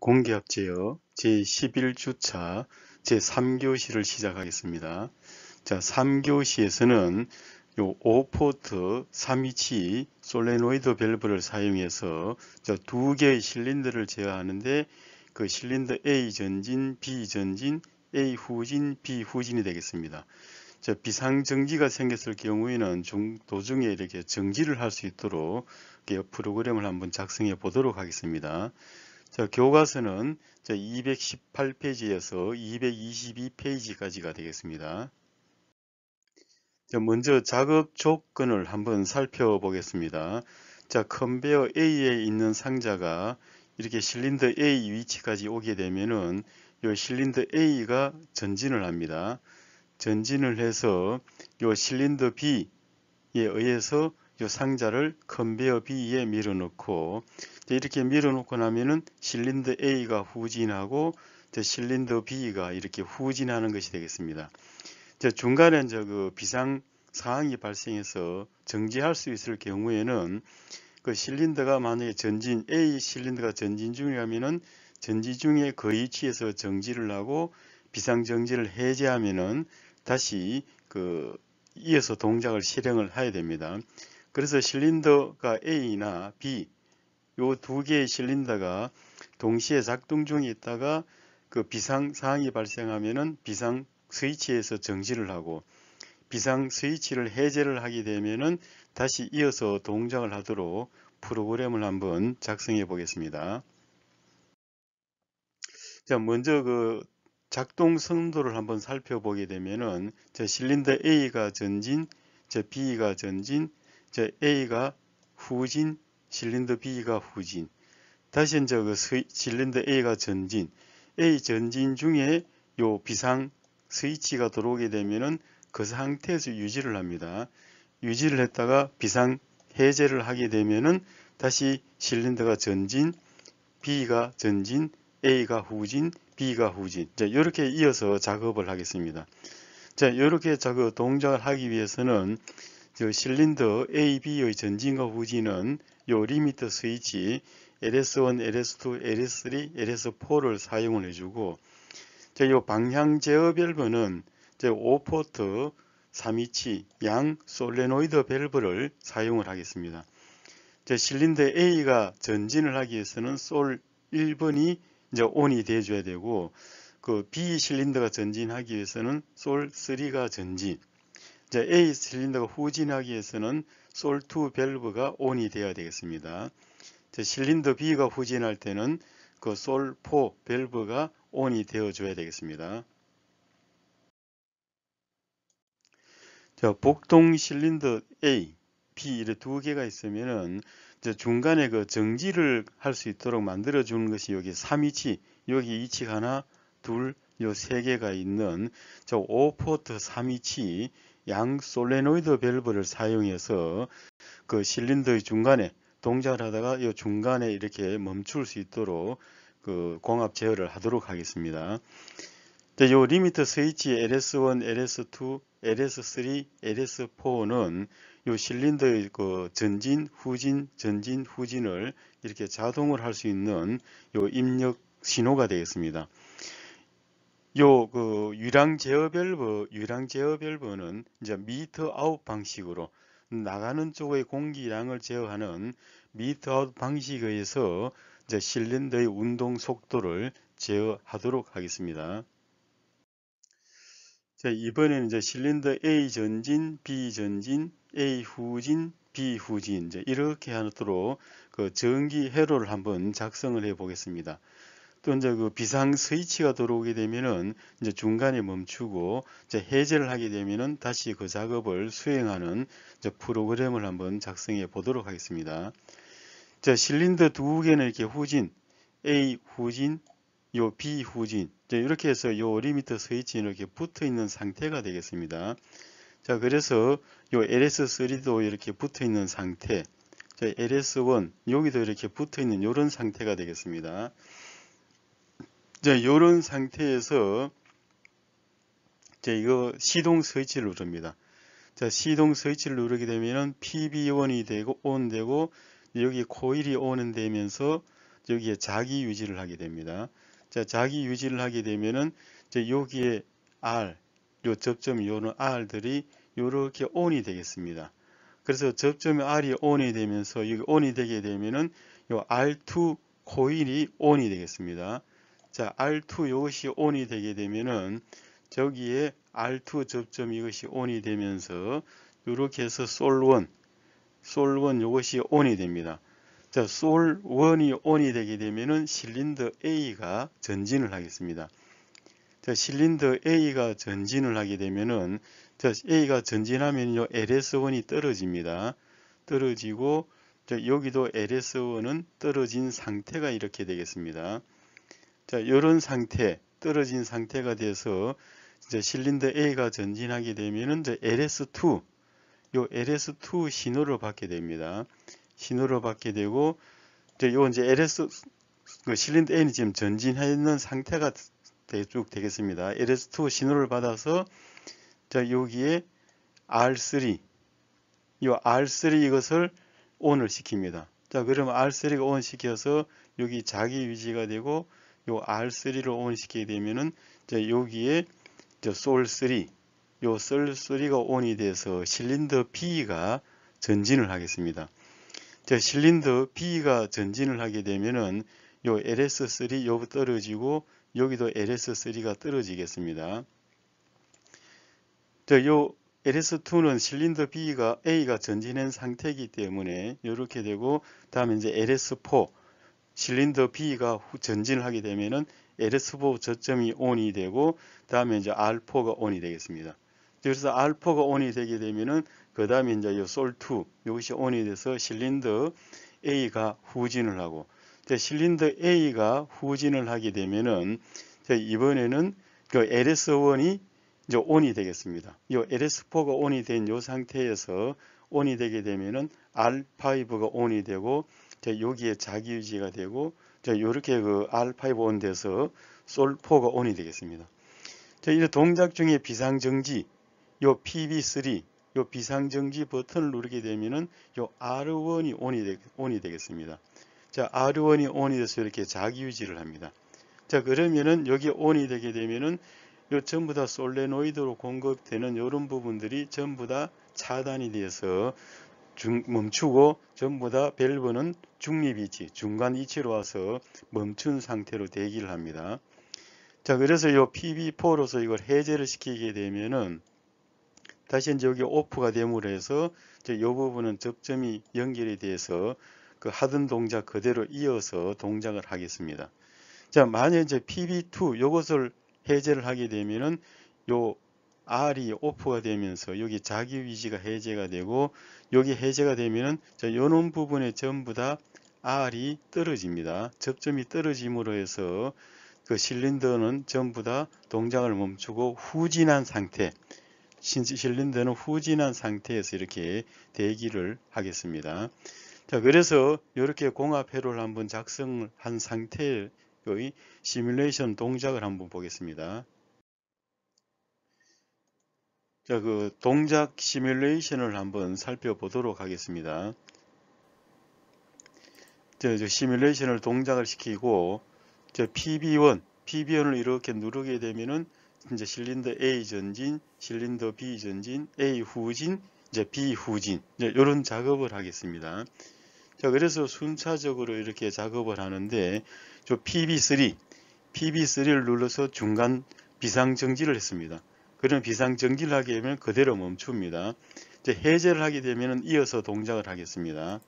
공기압제어 제11주차 제3교시를 시작하겠습니다. 자, 3교시에서는 요오포트 3위치 솔레노이드 밸브를 사용해서 두 개의 실린더를 제어하는데 그 실린더 A 전진, B 전진, A 후진, B 후진이 되겠습니다. 자, 비상정지가 생겼을 경우에는 중, 도중에 이렇게 정지를 할 수 있도록 그 프로그램을 한번 작성해 보도록 하겠습니다. 자, 교과서는 218페이지에서 222페이지까지가 되겠습니다. 자, 먼저 작업 조건을 한번 살펴보겠습니다. 자, 컨베어 A에 있는 상자가 이렇게 실린더 A 위치까지 오게 되면은 요 실린더 A가 전진을 합니다. 전진을 해서 요 실린더 B에 의해서 요 상자를 컨베어 B에 밀어 넣고 이렇게 밀어놓고 나면은 실린더 A가 후진하고 저 실린더 B가 이렇게 후진하는 것이 되겠습니다. 저 중간에 저 그 비상 상황이 발생해서 정지할 수 있을 경우에는 그 실린더가 만약에 전진 A 실린더가 전진 중이라면은 전진 중에 그 위치에서 정지를 하고 비상 정지를 해제하면은 다시 그 이어서 동작을 실행을 해야 됩니다. 그래서 실린더가 A나 B 요두 개의 실린더가 동시에 작동 중에 있다가 그 비상 사항이 발생하면은 비상 스위치에서 정지를 하고 비상 스위치를 해제를 하게 되면은 다시 이어서 동작을 하도록 프로그램을 한번 작성해 보겠습니다. 자, 먼저 그 작동 선도를 한번 살펴보게 되면은 저 실린더 A가 전진, 저 B가 전진, 저 A가 후진, 실린더 B가 후진, 다시 이제 그 실린더 A가 전진, A 전진 중에 요 비상 스위치가 들어오게 되면은 그 상태에서 유지를 합니다. 유지를 했다가 비상 해제를 하게 되면은 다시 실린더가 전진, B가 전진, A가 후진, B가 후진. 자, 이렇게 이어서 작업을 하겠습니다. 자, 이렇게 작업 동작을 하기 위해서는 실린더 AB의 전진과 후진은 요 리미터 스위치 LS1, LS2, LS3, LS4를 사용을 해주고 자, 방향 제어 밸브는 제 5포트 3위치양 솔레노이드 밸브를 사용을 하겠습니다. 실린더 A가 전진을 하기 위해서는 솔 1번이 이제 온이 돼줘야 되고 그 B 실린더가 전진하기 위해서는 솔 3가 전진, A 실린더가 후진하기 위해서는 솔투 밸브가 온이 되어야 되겠습니다. 실린더 B가 후진할 때는 그 솔포 밸브가 온이 되어줘야 되겠습니다. 자, 복동 실린더 A, B 이렇게 두 개가 있으면은 중간에 그 정지를 할 수 있도록 만들어 주는 것이 여기 3위치, 여기 위치 하나, 둘, 요 세 개가 있는 저 5포트 3위치 양 솔레노이드 밸브를 사용해서 그 실린더의 중간에 동작을 하다가 이 중간에 이렇게 멈출 수 있도록 그 공압 제어를 하도록 하겠습니다. 요 리미터 스위치 LS1, LS2, LS3, LS4는 이 실린더의 그 전진, 후진, 전진, 후진을 이렇게 자동을 할 수 있는 이 입력 신호가 되겠습니다. 요그 유량 제어 밸브 유량 제어 밸브는 이제 미터 아웃 방식으로 나가는 쪽의 공기량을 제어하는 미터 아웃 방식에 의해서 이제 실린더의 운동 속도를 제어하도록 하겠습니다. 자, 이번에는 이제 실린더 A 전진, B 전진, A 후진, B 후진 이제 이렇게 하도록 그 전기 회로를 한번 작성을 해 보겠습니다. 또 이제 그 비상 스위치가 들어오게 되면은 이제 중간에 멈추고 이제 해제를 하게 되면은 다시 그 작업을 수행하는 프로그램을 한번 작성해 보도록 하겠습니다. 자, 실린더 두 개는 이렇게 후진, A 후진, 요 B 후진, 이렇게 해서 요 리미터 스위치 이렇게 붙어 있는 상태가 되겠습니다. 자, 그래서 요 LS3도 이렇게 붙어 있는 상태, LS1 여기도 이렇게 붙어 있는 이런 상태가 되겠습니다. 이 요런 상태에서 이 이거 시동 스위치를 누릅니다. 자, 시동 스위치를 누르게 되면은 PB1이 되고 ON 되고 여기 코일이 오는 되면서 여기에 자기 유지를 하게 됩니다. 자, 자기 유지를 하게 되면은 이 여기에 R, 요 접점 요는 R들이 요렇게 ON이 되겠습니다. 그래서 접점 R이 ON이 되면서 여기 ON이 되게 되면은 요 R2 코일이 ON이 되겠습니다. 자, R2 이것이 ON이 되게 되면은 저기에 R2 접점 이것이 ON이 되면서 이렇게 해서 솔1, 솔1 이것이 ON이 됩니다. 자, 솔1이 ON이 되게 되면은 실린더 A가 전진을 하겠습니다. 자, 실린더 A가 전진을 하게 되면은 자, A가 전진하면요 LS1이 떨어집니다. 떨어지고 자, 여기도 LS1은 떨어진 상태가 이렇게 되겠습니다. 자, 이런 상태, 떨어진 상태가 돼서 이제 실린더 A가 전진하게 되면은 이제 LS2, 요 LS2 신호를 받게 됩니다. 신호를 받게 되고 이제 요 이제 LS 그 실린더 A는 지금 전진해 있는 상태가 쭉 되겠습니다. LS2 신호를 받아서 자 여기에 R3 이 R3 이것을 온을 시킵니다. 자 그러면 R3가 온 시켜서 여기 자기 유지가 되고 요 R3로 온시키게 되면은 이제 여기에 저 솔3 요 솔3가 온이 돼서 실린더 B가 전진을 하겠습니다. 이제 실린더 B가 전진을 하게 되면은 요 LS3 요 떨어지고 여기도 LS3가 떨어지겠습니다. 저요 LS2는 실린더 B가 A가 전진한 상태이기 때문에 이렇게 되고 다음에 이제 LS4 실린더 B가 전진을 하게 되면은 LS4 저점이 ON이 되고 다음에 이제 R4가 ON이 되겠습니다. 그래서 R4가 ON이 되게 되면은 그 다음에 이제 요 솔2 이것이 ON이 돼서 실린더 A가 후진을 하고 실린더 A가 후진을 하게 되면은 이번에는 그 LS1이 이제 ON이 되겠습니다. 이 LS4가 ON이 된 이 상태에서 ON이 되게 되면은 R5가 ON이 되고 여기에 자기유지가 되고 이렇게 그 R5 온 돼서 솔포가 온이 되겠습니다. 자, 이제 동작 중에 비상정지 요 PB3 요 비상정지 버튼을 누르게 되면은 요 R1이 온이, 되, 온이 되겠습니다. 자, R1이 온이 돼서 이렇게 자기유지를 합니다. 자, 그러면은 여기 온이 되게 되면은 요 전부 다 솔레노이드로 공급되는 요런 부분들이 전부 다 차단이 돼서 중, 멈추고 전부 다 밸브는 중립 위치, 중간 위치로 와서 멈춘 상태로 대기를 합니다. 자, 그래서 요 PB4로서 이걸 해제를 시키게 되면은 다시 이제 여기 오프가 됨으로 해서 이 부분은 접점이 연결이 돼서 그 하던 동작 그대로 이어서 동작을 하겠습니다. 자, 만약 이제 PB2 요것을 해제를 하게 되면은 요 R이 오프가 되면서 여기 자기 위치가 해제가 되고 여기 해제가 되면은 요놈 부분에 전부 다 R이 떨어집니다. 접점이 떨어짐으로 해서 그 실린더는 전부 다 동작을 멈추고 후진한 상태 실린더는 후진한 상태에서 이렇게 대기를 하겠습니다. 자 그래서 이렇게 공합회로를 한번 작성한 상태의 시뮬레이션 동작을 한번 보겠습니다. 자, 그 동작 시뮬레이션을 한번 살펴보도록 하겠습니다. 저, 저 시뮬레이션을 동작을 시키고 저 PB1, PB1을 이렇게 누르게 되면은 이제 실린더 A 전진, 실린더 B 전진, A 후진, 이제 B 후진 이제 이런 작업을 하겠습니다. 자, 그래서 순차적으로 이렇게 작업을 하는데 저 PB3, PB3를 눌러서 중간 비상정지를 했습니다. 그런 비상전기를 하게 되면 그대로 멈춥니다. 이제 해제를 하게 되면 이어서 동작을 하겠습니다.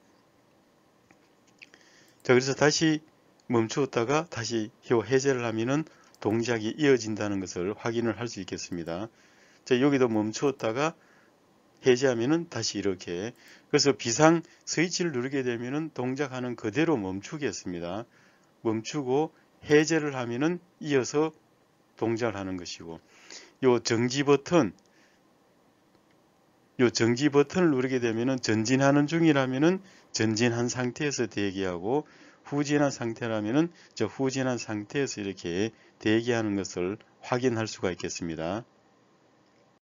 자 그래서 다시 멈추었다가 다시 해제를 하면 동작이 이어진다는 것을 확인을 할 수 있겠습니다. 자 여기도 멈추었다가 해제하면 다시 이렇게 그래서 비상 스위치를 누르게 되면 동작하는 그대로 멈추겠습니다. 멈추고 해제를 하면 이어서 동작을 하는 것이고 요 정지 버튼 요 정지 버튼을 누르게 되면은 전진하는 중이라면은 전진한 상태에서 대기하고 후진한 상태라면은 저 후진한 상태에서 이렇게 대기하는 것을 확인할 수가 있겠습니다.